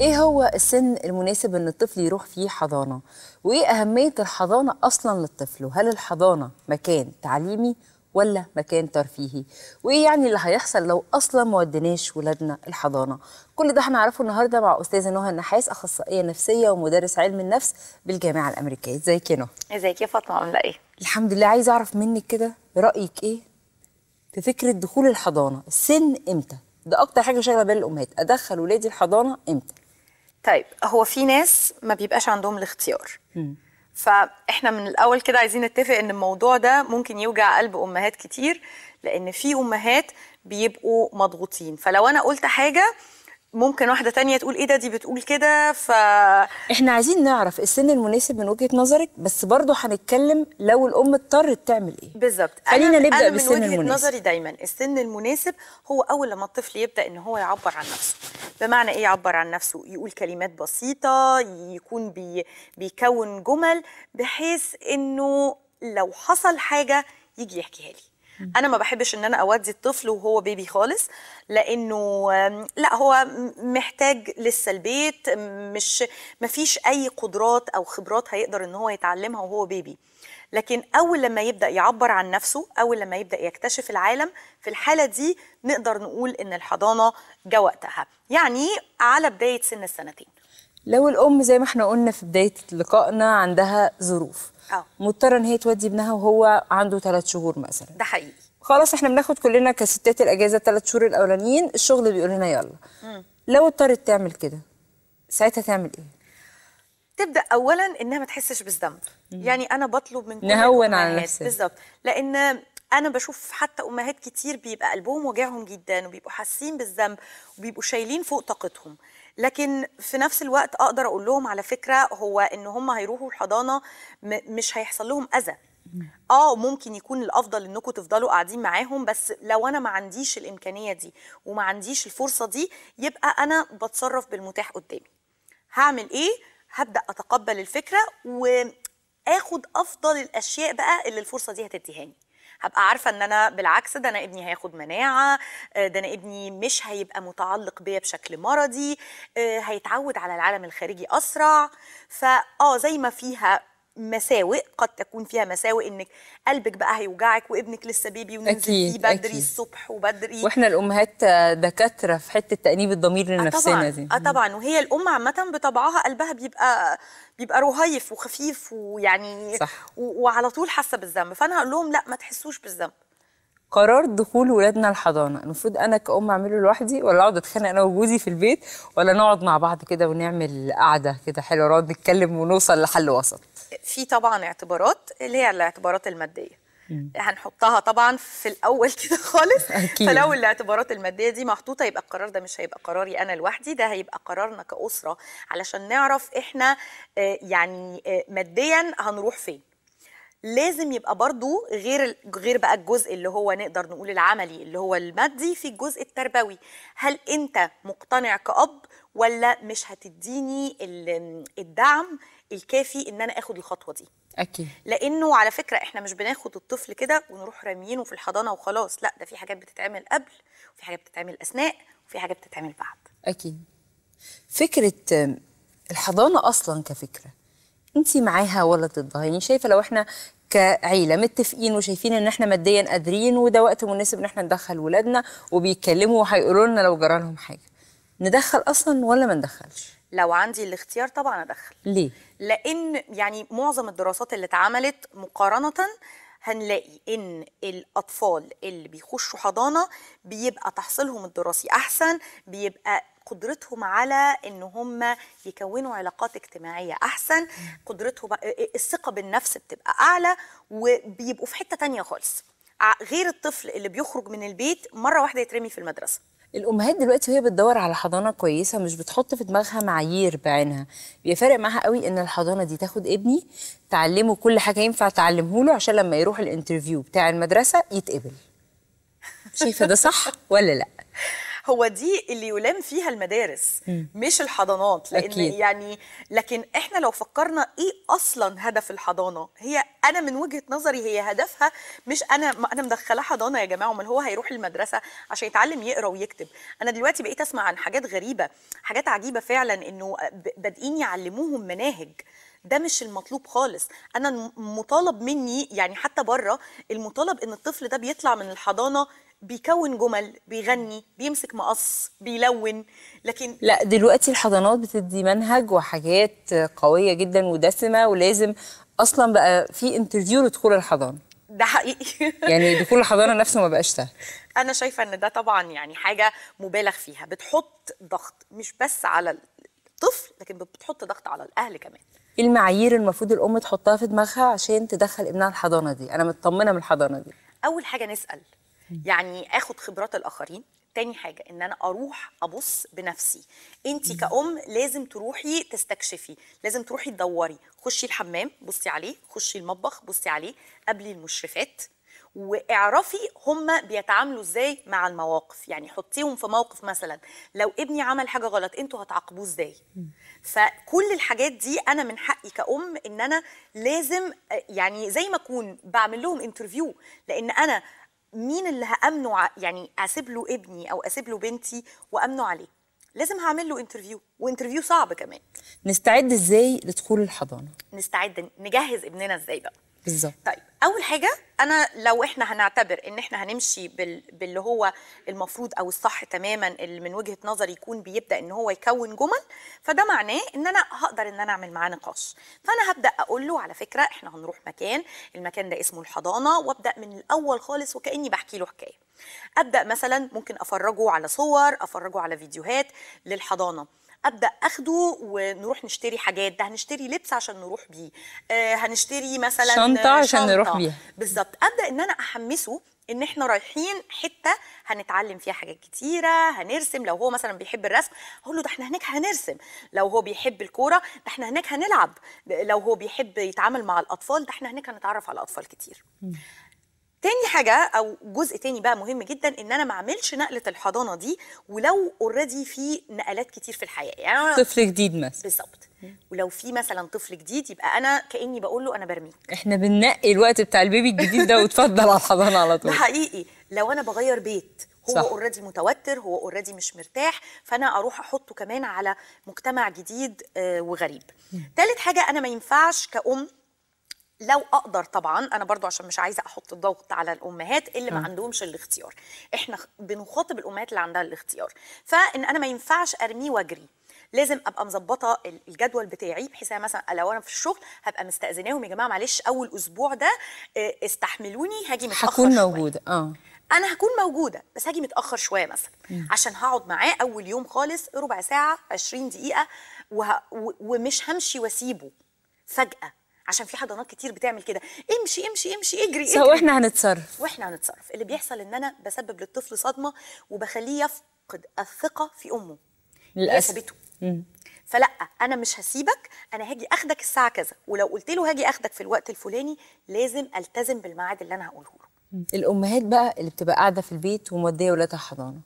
ايه هو السن المناسب ان الطفل يروح فيه حضانه وايه اهميه الحضانه اصلا للطفل وهل الحضانه مكان تعليمي ولا مكان ترفيهي وايه يعني اللي هيحصل لو اصلا ما وديناش ولادنا الحضانه كل ده هنعرفه النهارده مع استاذه نهى النحاس اخصائيه نفسيه ومدرس علم النفس بالجامعه الامريكيه ازيك يا نهى ازيك يا فاطمه عامله ايه الحمد لله عايزه اعرف منك كده رايك ايه في فكره دخول الحضانه السن امتى ده اكتر حاجه شغله بال الامهات ادخل ولادي الحضانه امتى طيب هو في ناس ما بيبقاش عندهم الاختيار فاحنا من الاول كده عايزين نتفق ان الموضوع ده ممكن يوجع قلب امهات كتير لان في امهات بيبقوا مضغوطين فلو انا قلت حاجه ممكن واحده تانية تقول ايه ده دي بتقول كده ف احنا عايزين نعرف السن المناسب من وجهه نظرك بس برضه هنتكلم لو الام اضطرت تعمل ايه بالظبط خلينا نبدا أنا بالسن من وجهة نظري دايما السن المناسب هو اول لما الطفل يبدا ان هو يعبر عن نفسه بمعنى ايه يعبر عن نفسه يقول كلمات بسيطه يكون بي... بيكون جمل بحيث انه لو حصل حاجه يجي يحكيها لي انا ما بحبش ان انا اودي الطفل وهو بيبي خالص لانه لا هو محتاج لسه البيت مش ما فيش اي قدرات او خبرات هيقدر ان هو يتعلمها وهو بيبي لكن اول لما يبدا يعبر عن نفسه اول لما يبدا يكتشف العالم في الحاله دي نقدر نقول ان الحضانه جاء وقتها يعني على بدايه سن السنتين لو الام زي ما احنا قلنا في بدايه لقائنا عندها ظروف اه مضطره ان هي تودي ابنها وهو عنده ثلاث شهور مثلا ده حقيقي خلاص احنا بناخد كلنا كستات الاجازه الثلاث شهور الاولانيين الشغل بيقول لنا يلا م. لو اضطرت تعمل كده ساعتها تعمل ايه تبدا اولا انها ما تحسش بالذنب يعني انا بطلب من كل نهون على نفسنا بالظبط لان انا بشوف حتى امهات كتير بيبقى قلبهم وجعهم جدا وبيبقوا حاسين بالذنب وبيبقوا شايلين فوق طاقتهم لكن في نفس الوقت اقدر اقول لهم على فكره هو ان هم هيروحوا الحضانه مش هيحصل لهم اذى اه ممكن يكون الافضل انكم تفضلوا قاعدين معاهم بس لو انا ما عنديش الامكانيه دي وما عنديش الفرصه دي يبقى انا بتصرف بالمتاح قدامي هعمل ايه هبدا اتقبل الفكره واخد افضل الاشياء بقى اللي الفرصه دي هتديهاني هبقى عارفه ان انا بالعكس ده انا ابني هياخد مناعه آه، ده انا ابني مش هيبقى متعلق بيا بشكل مرضي آه، هيتعود على العالم الخارجي اسرع فاه زي ما فيها مساوئ قد تكون فيها مساوئ انك قلبك بقى هيوجعك وابنك لسه بيبي وننزل فيه بدري أكيد. الصبح وبدري واحنا الامهات دكاتره في حته تانيب الضمير آه، لنفسنا دي اه طبعا وهي الام عامه بطبعها قلبها بيبقى بيبقى رهيف وخفيف ويعني صح. وعلى طول حاسه بالذنب فانا هقول لهم لا ما تحسوش بالذنب قرار دخول ولادنا الحضانه المفروض انا كأم اعمله لوحدي ولا اقعد اتخانق انا وجوزي في البيت ولا نقعد مع بعض كده ونعمل قعده كده حلوه نقعد نتكلم ونوصل لحل وسط في طبعا اعتبارات اللي هي الاعتبارات الماديه هنحطها طبعا في الاول كده خالص أكيد. فلو الاعتبارات الماديه دي محطوطه يبقى القرار ده مش هيبقى قراري انا لوحدي ده هيبقى قرارنا كاسره علشان نعرف احنا آه، يعني آه، ماديا هنروح فين لازم يبقى برضو غير غير بقى الجزء اللي هو نقدر نقول العملي اللي هو المادي في الجزء التربوي هل انت مقتنع كأب ولا مش هتديني الدعم الكافي ان انا اخد الخطوه دي اكيد لانه على فكره احنا مش بناخد الطفل كده ونروح راميينه في الحضانه وخلاص لا ده في حاجات بتتعمل قبل وفي حاجات بتتعمل اثناء وفي حاجات بتتعمل بعد اكيد فكره الحضانه اصلا كفكره انت معاها ولا ضدها يعني شايفه لو احنا كعيله متفقين وشايفين ان احنا ماديا قادرين وده وقت مناسب ان احنا ندخل ولادنا وبيتكلموا وهيقولوا لنا لو جرى لهم حاجه ندخل اصلا ولا ما ندخلش لو عندي الاختيار طبعا ادخل ليه لان يعني معظم الدراسات اللي اتعملت مقارنه هنلاقي ان الاطفال اللي بيخشوا حضانه بيبقى تحصيلهم الدراسي احسن بيبقى قدرتهم على ان هم يكونوا علاقات اجتماعيه احسن قدرتهم الثقه بالنفس بتبقى اعلى وبيبقوا في حته تانية خالص غير الطفل اللي بيخرج من البيت مره واحده يترمي في المدرسه الامهات دلوقتي وهي بتدور على حضانه كويسه مش بتحط في دماغها معايير بعينها بيفرق معاها قوي ان الحضانه دي تاخد ابني تعلمه كل حاجه ينفع تعلمه له عشان لما يروح الانترفيو بتاع المدرسه يتقبل شايفه ده صح ولا لا هو دي اللي يلام فيها المدارس م. مش الحضانات لان أكيد. يعني لكن احنا لو فكرنا ايه اصلا هدف الحضانه هي انا من وجهه نظري هي هدفها مش انا انا مدخله حضانه يا جماعه امال هو هيروح المدرسه عشان يتعلم يقرا ويكتب انا دلوقتي بقيت اسمع عن حاجات غريبه حاجات عجيبه فعلا انه بادئين يعلموهم مناهج ده مش المطلوب خالص انا مطالب مني يعني حتى بره المطالب ان الطفل ده بيطلع من الحضانه بيكون جمل بيغني بيمسك مقص بيلون لكن لا دلوقتي الحضانات بتدي منهج وحاجات قويه جدا ودسمه ولازم اصلا بقى في انترفيو لدخول الحضانه ده حقيقي يعني دخول الحضانه نفسه ما بقاش سهل انا شايفه ان ده طبعا يعني حاجه مبالغ فيها بتحط ضغط مش بس على الطفل لكن بتحط ضغط على الاهل كمان المعايير المفروض الام تحطها في دماغها عشان تدخل ابنها الحضانه دي انا مطمنه من الحضانه دي اول حاجه نسال يعني اخد خبرات الاخرين تاني حاجه ان انا اروح ابص بنفسي انت كأم لازم تروحي تستكشفي لازم تروحي تدوري خشي الحمام بصي عليه خشي المطبخ بصي عليه قبلي المشرفات واعرفي هم بيتعاملوا ازاي مع المواقف يعني حطيهم في موقف مثلا لو ابني عمل حاجه غلط انتوا هتعاقبوه ازاي فكل الحاجات دي انا من حقي كأم ان انا لازم يعني زي ما اكون بعمل لهم انترفيو لان انا مين اللي هامنه يعني اسيب له ابني او اسيب له بنتي وامنه عليه لازم هعمل له انترفيو وانترفيو صعب كمان نستعد ازاي لدخول الحضانه نستعد نجهز ابننا ازاي بقى بالظبط طيب اول حاجه انا لو احنا هنعتبر ان احنا هنمشي بال... باللي هو المفروض او الصح تماما اللي من وجهه نظري يكون بيبدا ان هو يكون جمل فده معناه ان انا هقدر ان انا اعمل معاه نقاش فانا هبدا اقول له على فكره احنا هنروح مكان المكان ده اسمه الحضانه وابدا من الاول خالص وكاني بحكي له حكايه ابدا مثلا ممكن افرجه على صور افرجه على فيديوهات للحضانه ابدا اخده ونروح نشتري حاجات ده هنشتري لبس عشان نروح بيه آه هنشتري مثلا شنطه عشان شنطة. نروح بيها بالظبط ابدا ان انا احمسه ان احنا رايحين حته هنتعلم فيها حاجات كتيره هنرسم لو هو مثلا بيحب الرسم هقول له ده احنا هناك هنرسم لو هو بيحب الكوره ده احنا هناك هنلعب لو هو بيحب يتعامل مع الاطفال ده احنا هناك هنتعرف على اطفال كتير تاني حاجه او جزء تاني بقى مهم جدا ان انا ما اعملش نقله الحضانه دي ولو اوريدي في نقلات كتير في الحياه يعني طفل جديد مثلا بالظبط ولو في مثلا طفل جديد يبقى انا كاني بقول له انا برميك احنا بننقي الوقت بتاع البيبي الجديد ده وتفضل على الحضانه على طول حقيقي لو انا بغير بيت هو اوريدي متوتر هو اوريدي مش مرتاح فانا اروح احطه كمان على مجتمع جديد آه، وغريب ثالث حاجه انا ما ينفعش كأم لو اقدر طبعا انا برضو عشان مش عايزه احط الضغط على الامهات اللي ما عندهمش الاختيار احنا بنخاطب الامهات اللي عندها الاختيار فان انا ما ينفعش ارميه واجري لازم ابقى مظبطه الجدول بتاعي بحيث انا مثلا لو انا في الشغل هبقى مستاذناهم يا جماعه معلش اول اسبوع ده آه، استحملوني هاجي متاخر هكون موجوده اه انا هكون موجوده بس هاجي متاخر شويه مثلا عشان هقعد معاه اول يوم خالص ربع ساعه 20 دقيقه وه... و... ومش همشي واسيبه فجاه عشان في حضانات كتير بتعمل كده امشي امشي امشي اجري اجري واحنا هنتصرف واحنا هنتصرف اللي بيحصل ان انا بسبب للطفل صدمه وبخليه يفقد الثقه في امه للاسف فلا انا مش هسيبك انا هاجي اخدك الساعه كذا ولو قلت له هاجي اخدك في الوقت الفلاني لازم التزم بالميعاد اللي انا هقوله له الامهات بقى اللي بتبقى قاعده في البيت وموديه ولادها حضانه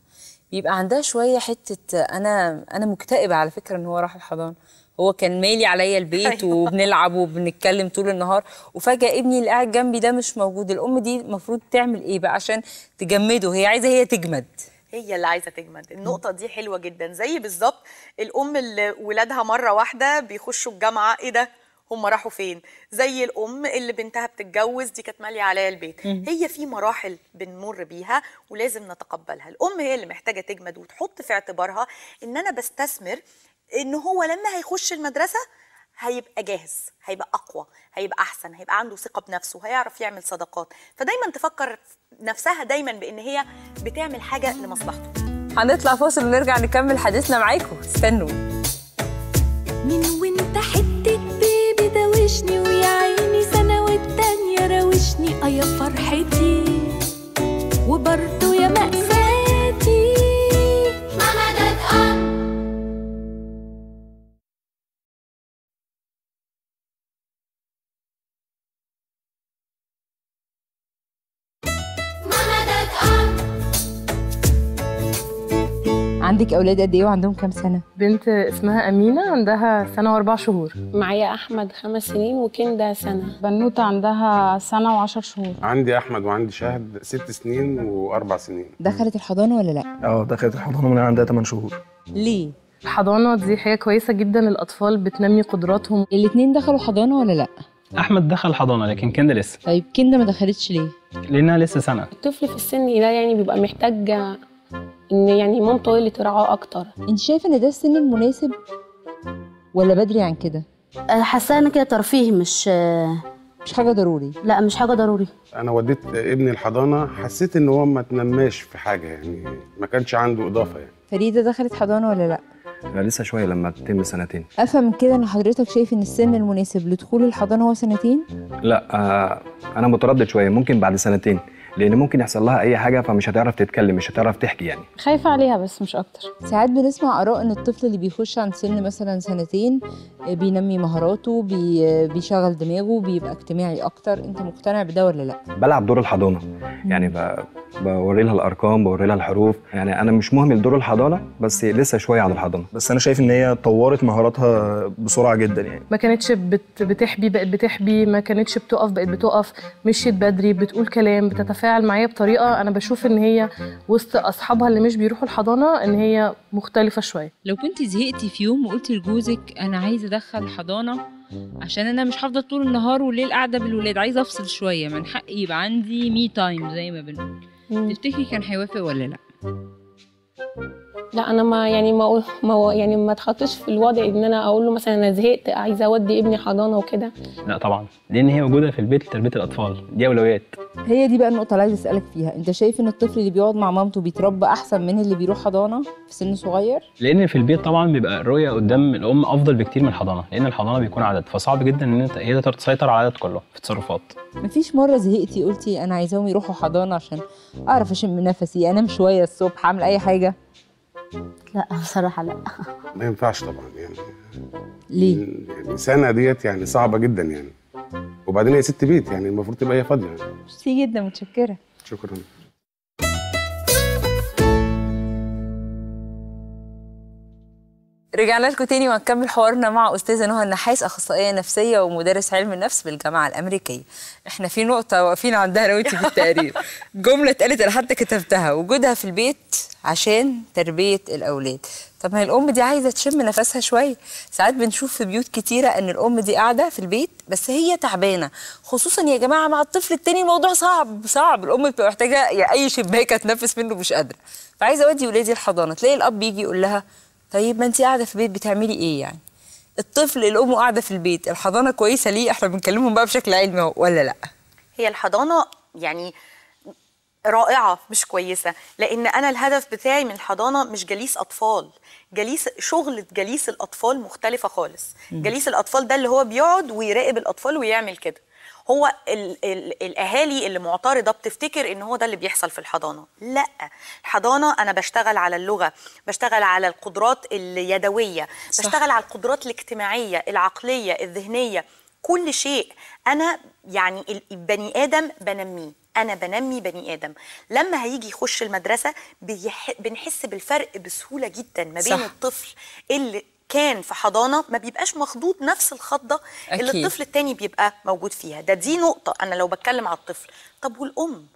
بيبقى عندها شويه حته انا انا مكتئبه على فكره ان هو راح الحضانه هو كان مالي عليا البيت أيوة. وبنلعب وبنتكلم طول النهار وفجاه ابني اللي قاعد جنبي ده مش موجود الام دي المفروض تعمل ايه بقى عشان تجمده هي عايزه هي تجمد هي اللي عايزه تجمد النقطه دي حلوه جدا زي بالظبط الام اللي ولادها مره واحده بيخشوا الجامعه ايه ده هم راحوا فين زي الام اللي بنتها بتتجوز دي كانت ماليه عليا البيت هي في مراحل بنمر بيها ولازم نتقبلها الام هي اللي محتاجه تجمد وتحط في اعتبارها ان انا بستثمر ان هو لما هيخش المدرسه هيبقى جاهز هيبقى اقوى هيبقى احسن هيبقى عنده ثقه بنفسه هيعرف يعمل صداقات فدايما تفكر نفسها دايما بان هي بتعمل حاجه لمصلحته هنطلع فاصل ونرجع نكمل حديثنا معاكم استنوا من وانت حته بيبي دوشني ويا عيني سنه والتانيه راوشني ايا فرحتي وبرضه عندك اولاد قد ايه وعندهم كام سنه بنت اسمها امينه عندها سنه واربع شهور معايا احمد خمس سنين وكندا سنه بنوته عندها سنه و10 شهور عندي احمد وعندي شهد ست سنين واربع سنين دخلت الحضانه ولا لا اه دخلت الحضانه من عندها ثمان شهور ليه الحضانه دي حاجه كويسه جدا الاطفال بتنمي قدراتهم الاثنين دخلوا حضانه ولا لا احمد دخل حضانه لكن كندا لسه طيب كندا ما دخلتش ليه لانها لسه سنه الطفل في السن ده يعني بيبقى محتاج ان يعني مامته هي اللي ترعاه اكتر انت شايفه ان ده السن المناسب ولا بدري عن كده أه، حاسه ان كده ترفيه مش مش حاجه ضروري لا مش حاجه ضروري انا وديت ابني الحضانه حسيت ان هو ما تنماش في حاجه يعني ما كانش عنده اضافه يعني فريده دخلت حضانه ولا لا لا لسه شويه لما تتم سنتين افهم كده ان حضرتك شايف ان السن المناسب لدخول الحضانه هو سنتين لا آه انا متردد شويه ممكن بعد سنتين لان ممكن يحصل لها اي حاجه فمش هتعرف تتكلم مش هتعرف تحكي يعني خايفه عليها بس مش اكتر ساعات بنسمع اراء ان الطفل اللي بيخش عن سن مثلا سنتين آه، بينمي مهاراته بي... آه، بيشغل دماغه بيبقى اجتماعي اكتر انت مقتنع بده ولا لا بلعب دور الحضانه يعني ب... بوري لها الارقام بوري لها الحروف يعني انا مش مهمل دور الحضانه بس لسه شويه عن الحضانه بس انا شايف ان هي طورت مهاراتها بسرعه جدا يعني ما كانتش بت... بتحبي بقت بتحبي ما كانتش بتقف بقت بتقف مشيت بدري بتقول كلام بتتف... تتفاعل معايا بطريقه انا بشوف ان هي وسط اصحابها اللي مش بيروحوا الحضانه ان هي مختلفه شويه لو كنت زهقتي في يوم وقلتي لجوزك انا عايزه ادخل حضانه عشان انا مش هفضل طول النهار والليل قاعده بالولاد عايزه افصل شويه من حقي يبقى عندي مي تايم زي ما بنقول تفتكري كان هيوافق ولا لا لا انا ما يعني ما ما يعني ما اتحطش في الوضع ان انا اقول له مثلا انا زهقت عايزه اودي ابني حضانه وكده لا طبعا لان هي موجوده في البيت لتربيه الاطفال دي اولويات هي دي بقى النقطه اللي عايزه اسالك فيها انت شايف ان الطفل اللي بيقعد مع مامته بيتربى احسن من اللي بيروح حضانه في سن صغير لان في البيت طبعا بيبقى الرؤيه قدام الام افضل بكتير من الحضانه لان الحضانه بيكون عدد فصعب جدا ان انت هي تقدر تسيطر على العدد كله في التصرفات مفيش مره زهقتي قلتي انا عايزاهم يروحوا حضانه عشان اعرف اشم نفسي انام شويه الصبح اعمل اي حاجه لا بصراحه لا ما ينفعش طبعا يعني ليه؟ يعني سنه ديت يعني صعبه جدا يعني وبعدين هي ست بيت يعني المفروض تبقى هي فاضيه يعني ميرسي جدا متشكره شكرا رجعنا لكم تاني وهنكمل حوارنا مع استاذه نهى النحاس اخصائيه نفسيه ومدرس علم النفس بالجامعه الامريكيه. احنا في نقطه واقفين عندها انا وانت في التقرير. جمله اتقالت انا حتى كتبتها وجودها في البيت عشان تربيه الاولاد طب ما الام دي عايزه تشم نفسها شويه ساعات بنشوف في بيوت كتيره ان الام دي قاعده في البيت بس هي تعبانه خصوصا يا جماعه مع الطفل التاني الموضوع صعب صعب الام بتبقى محتاجه اي شباك تنفس منه مش قادره فعايزه اودي ولادي الحضانه تلاقي الاب يجي يقول لها طيب ما انت قاعده في البيت بتعملي ايه يعني الطفل الام قاعده في البيت الحضانه كويسه ليه احنا بنكلمهم بقى بشكل علمي ولا لا هي الحضانه يعني رائعه مش كويسه لان انا الهدف بتاعي من الحضانه مش جليس اطفال جليس شغل جليس الاطفال مختلفه خالص م. جليس الاطفال ده اللي هو بيقعد ويراقب الاطفال ويعمل كده هو الـ الـ الاهالي اللي معترضه بتفتكر ان هو ده اللي بيحصل في الحضانه لا الحضانه انا بشتغل على اللغه بشتغل على القدرات اليدويه صح. بشتغل على القدرات الاجتماعيه العقليه الذهنيه كل شيء انا يعني البني ادم بنميه انا بنمي بني ادم لما هيجي يخش المدرسه بيح... بنحس بالفرق بسهوله جدا ما بين صح. الطفل اللي كان في حضانه ما بيبقاش مخضوض نفس الخضه أكيد. اللي الطفل التاني بيبقى موجود فيها ده دي نقطه انا لو بتكلم على الطفل طب والام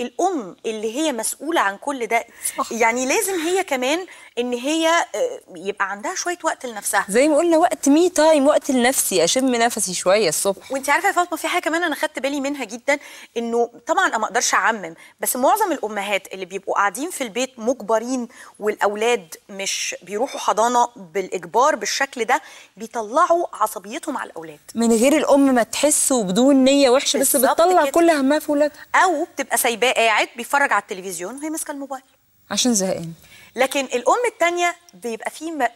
الام اللي هي مسؤوله عن كل ده يعني لازم هي كمان ان هي آه، يبقى عندها شويه وقت لنفسها زي ما قلنا وقت مي تايم وقت لنفسي اشم نفسي شويه الصبح وانت عارفه يا فاطمه في حاجه كمان انا خدت بالي منها جدا انه طبعا انا ما اقدرش اعمم بس معظم الامهات اللي بيبقوا قاعدين في البيت مجبرين والاولاد مش بيروحوا حضانه بالاجبار بالشكل ده بيطلعوا عصبيتهم على الاولاد من غير الام ما تحس وبدون نيه وحشه بس بتطلع كده. كل همها في اولادها او بتبقى سايبه بقى قاعد بيتفرج على التلفزيون وهي ماسكه الموبايل عشان زهقان لكن الام الثانيه بيبقى في م...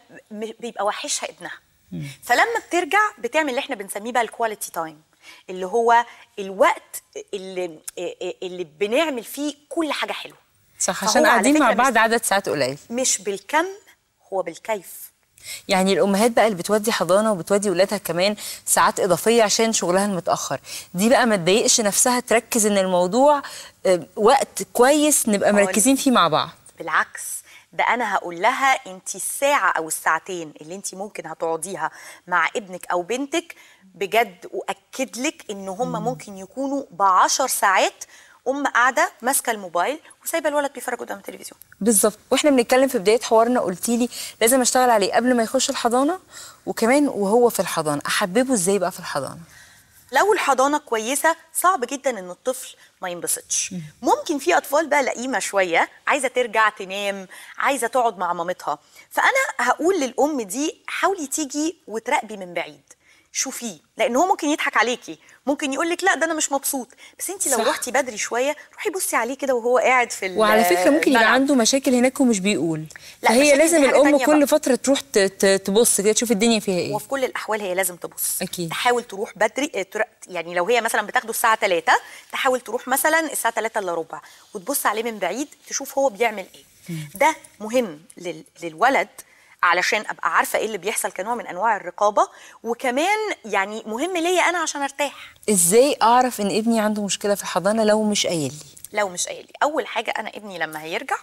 بيبقى وحشها ابنها مم. فلما بترجع بتعمل اللي احنا بنسميه بقى الكواليتي تايم اللي هو الوقت اللي اللي بنعمل فيه كل حاجه حلوه صح عشان قاعدين مع بعض عدد ساعات قليل مش بالكم هو بالكيف يعني الامهات بقى اللي بتودي حضانه وبتودي ولادها كمان ساعات اضافيه عشان شغلها المتاخر دي بقى ما تضايقش نفسها تركز ان الموضوع آه، وقت كويس نبقى مركزين فيه مع بعض بالعكس ده انا هقول لها انت الساعه او الساعتين اللي انت ممكن هتقعديها مع ابنك او بنتك بجد اؤكد لك ان هم ممكن يكونوا بعشر 10 ساعات ام قاعده ماسكه الموبايل وسايبه الولد بيتفرج قدام التلفزيون بالظبط واحنا بنتكلم في بدايه حوارنا قلتي لي لازم اشتغل عليه قبل ما يخش الحضانه وكمان وهو في الحضانه احببه ازاي بقى في الحضانه لو الحضانه كويسه صعب جدا ان الطفل ما ينبسطش ممكن في اطفال بقى لئيمه شويه عايزه ترجع تنام عايزه تقعد مع مامتها فانا هقول للام دي حاولي تيجي وتراقبي من بعيد شوفيه لان هو ممكن يضحك عليكي ممكن يقول لك لا ده انا مش مبسوط بس انت لو رحتي بدري شويه روحي بصي عليه كده وهو قاعد في وعلى فكره ممكن يبقى عنده مشاكل هناك ومش بيقول لا هي لازم الام كل بقى. فتره تروح تبص كده تشوف الدنيا فيها ايه وفي كل الاحوال هي لازم تبص اكيد تحاول تروح بدري آه، يعني لو هي مثلا بتاخده الساعه 3 تحاول تروح مثلا الساعه 3 الا ربع وتبص عليه من بعيد تشوف هو بيعمل ايه ده مهم للولد علشان ابقى عارفه ايه اللي بيحصل كنوع من انواع الرقابه وكمان يعني مهم ليا انا عشان ارتاح ازاي اعرف ان ابني عنده مشكله في الحضانه لو مش قايل لي لو مش قايل لي اول حاجه انا ابني لما هيرجع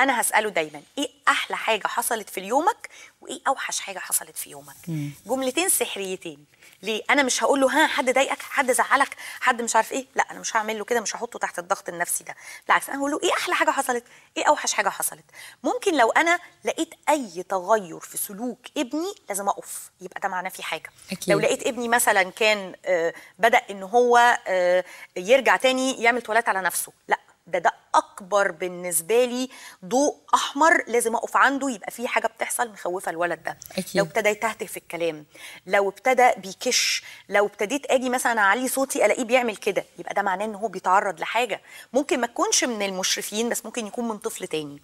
انا هساله دايما ايه احلى حاجه حصلت في يومك وايه اوحش حاجه حصلت في يومك مم. جملتين سحريتين ليه انا مش هقول له ها حد ضايقك حد زعلك حد مش عارف ايه لا انا مش هعمل له كده مش هحطه تحت الضغط النفسي ده بالعكس انا هقول له ايه احلى حاجه حصلت ايه اوحش حاجه حصلت ممكن لو انا لقيت اي تغير في سلوك ابني لازم اقف يبقى ده معناه في حاجه أكيد. لو لقيت ابني مثلا كان آه، بدا ان هو آه، يرجع تاني يعمل تولات على نفسه ده ده اكبر بالنسبه لي ضوء احمر لازم اقف عنده يبقى في حاجه بتحصل مخوفه الولد ده أكيد. لو ابتدى يتهته في الكلام لو ابتدى بيكش لو ابتديت اجي مثلا اعلي صوتي الاقيه بيعمل كده يبقى ده معناه ان هو بيتعرض لحاجه ممكن ما تكونش من المشرفين بس ممكن يكون من طفل تاني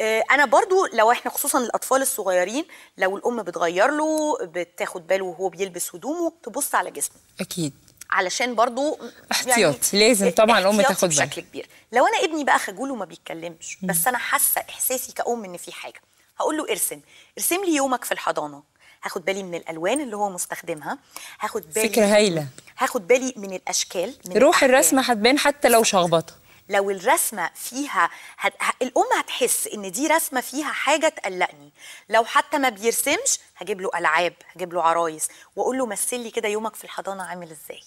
آه، انا برضو لو احنا خصوصا الاطفال الصغيرين لو الام بتغير له بتاخد باله وهو بيلبس هدومه تبص على جسمه اكيد علشان برضو يعني احتياط يعني لازم طبعا الام تاخد بالها بشكل كبير لو انا ابني بقى خجول وما بيتكلمش بس انا حاسه احساسي كأم ان في حاجه هقول له ارسم ارسم لي يومك في الحضانه هاخد بالي من الالوان اللي هو مستخدمها هاخد بالي فكره هايله هاخد بالي من الاشكال من روح الأحكام. الرسمه هتبان حتى لو شخبطه لو الرسمه فيها هت... الام هتحس ان دي رسمه فيها حاجه تقلقني لو حتى ما بيرسمش هجيب له العاب هجيب له عرايس واقول له مثل لي كده يومك في الحضانه عامل ازاي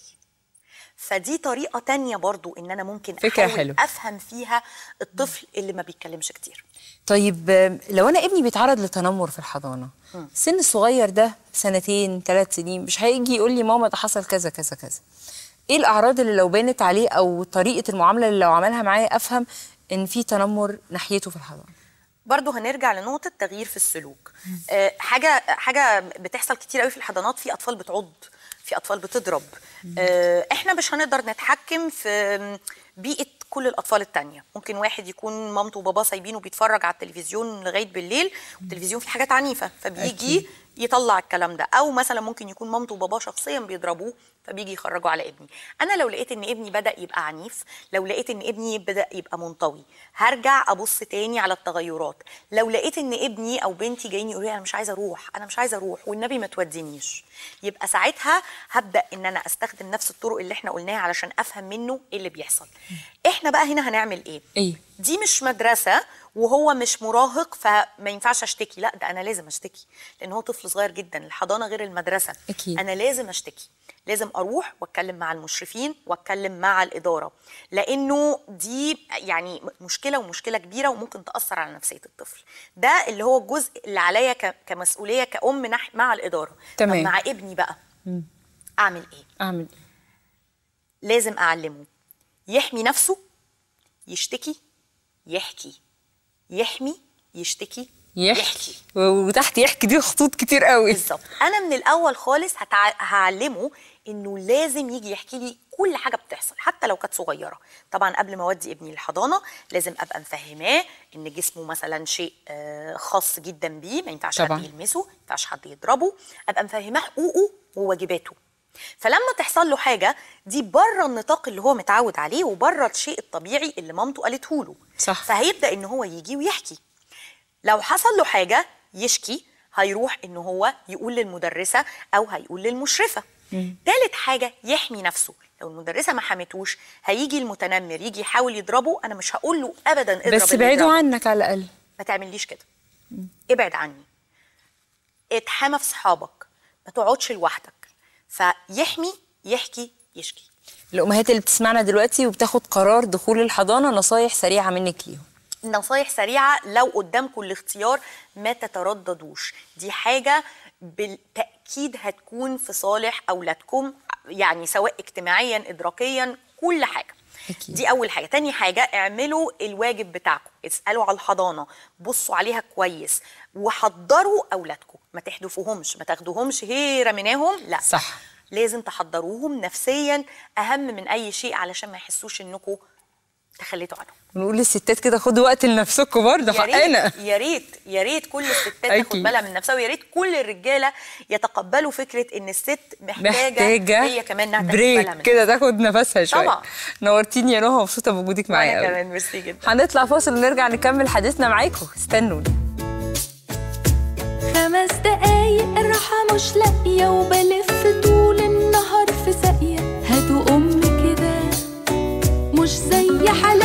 فدي طريقه تانية برضو ان انا ممكن فكرة حلو. افهم فيها الطفل اللي ما بيتكلمش كتير طيب لو انا ابني بيتعرض لتنمر في الحضانه م. سن الصغير ده سنتين ثلاث سنين مش هيجي يقول لي ماما ده حصل كذا كذا كذا ايه الاعراض اللي لو بانت عليه او طريقه المعامله اللي لو عملها معايا افهم ان في تنمر ناحيته في الحضانه برضه هنرجع لنقطه تغيير في السلوك آه، حاجه حاجه بتحصل كتير قوي في الحضانات في اطفال بتعض في اطفال بتضرب آه، احنا مش هنقدر نتحكم في بيئه كل الاطفال التانية ممكن واحد يكون مامته وباباه سايبينه بيتفرج على التلفزيون لغايه بالليل والتلفزيون فيه حاجات عنيفه فبيجي يطلع الكلام ده او مثلا ممكن يكون مامته وباباه شخصيا بيضربوه فبيجي يخرجوا على ابني انا لو لقيت ان ابني بدا يبقى عنيف لو لقيت ان ابني بدا يبقى منطوي هرجع ابص تاني على التغيرات لو لقيت ان ابني او بنتي جايين يقولوا انا مش عايزه اروح انا مش عايزه اروح والنبي ما تودينيش يبقى ساعتها هبدا ان انا استخدم نفس الطرق اللي احنا قلناها علشان افهم منه ايه اللي بيحصل احنا بقى هنا هنعمل ايه, إيه؟ دي مش مدرسه وهو مش مراهق فما ينفعش اشتكي لا ده انا لازم اشتكي لان هو طفل صغير جدا الحضانه غير المدرسه أكيد. انا لازم اشتكي لازم اروح واتكلم مع المشرفين واتكلم مع الاداره لانه دي يعني مشكله ومشكله كبيره وممكن تاثر على نفسيه الطفل ده اللي هو الجزء اللي عليا كمسؤوليه كام مع الاداره تمام مع ابني بقى مم. اعمل ايه اعمل ايه لازم اعلمه يحمي نفسه يشتكي يحكي يحمي يشتكي يحكي, يحكي. وتحت يحكي دي خطوط كتير قوي بالظبط انا من الاول خالص هتع... هعلمه انه لازم يجي يحكي لي كل حاجه بتحصل حتى لو كانت صغيره طبعا قبل ما اودي ابني الحضانه لازم ابقى مفهماه ان جسمه مثلا شيء آه، خاص جدا بيه ما ينفعش حد يلمسه ما ينفعش حد يضربه ابقى مفهماه حقوقه وواجباته فلما تحصل له حاجه دي بره النطاق اللي هو متعود عليه وبره الشيء الطبيعي اللي مامته قالته له صح فهيبدا ان هو يجي ويحكي لو حصل له حاجه يشكي هيروح ان هو يقول للمدرسه او هيقول للمشرفه ثالث حاجه يحمي نفسه لو المدرسه ما حمتوش هيجي المتنمر يجي يحاول يضربه انا مش هقول له ابدا اضرب بس بعيدوا عنك على الاقل ما تعمليش كده ابعد عني اتحامى في صحابك ما تقعدش لوحدك فيحمي يحكي يشكي الامهات اللي بتسمعنا دلوقتي وبتاخد قرار دخول الحضانه نصايح سريعه منك ليهم نصايح سريعه لو قدامكم الاختيار ما تترددوش دي حاجه بالتاكيد هتكون في صالح اولادكم يعني سواء اجتماعيا ادراكيا كل حاجه حكي. دي اول حاجه تاني حاجه اعملوا الواجب بتاعكم اسالوا على الحضانه بصوا عليها كويس وحضروا اولادكم ما تحدفوهمش ما تاخدوهمش هي رميناهم لا صح لازم تحضروهم نفسيا اهم من اي شيء علشان ما يحسوش انكم تخليتوا عنهم نقول للستات كده خدوا وقت لنفسكم برضه حقنا يا ريت يا ريت كل الستات تاخد بالها من نفسها ويا ريت كل الرجاله يتقبلوا فكره ان الست محتاجه, محتاجة هي كمان انها تاخد بالها من كده تاخد نفسها شويه طبعا نورتيني يا نهى مبسوطه بوجودك معايا انا كمان ميرسي جدا هنطلع فاصل ونرجع نكمل حديثنا معاكم استنوني خمس دقايق الراحه مش لاقيه وبلف طول النهار في ساقيه هاتوا ام زي حلا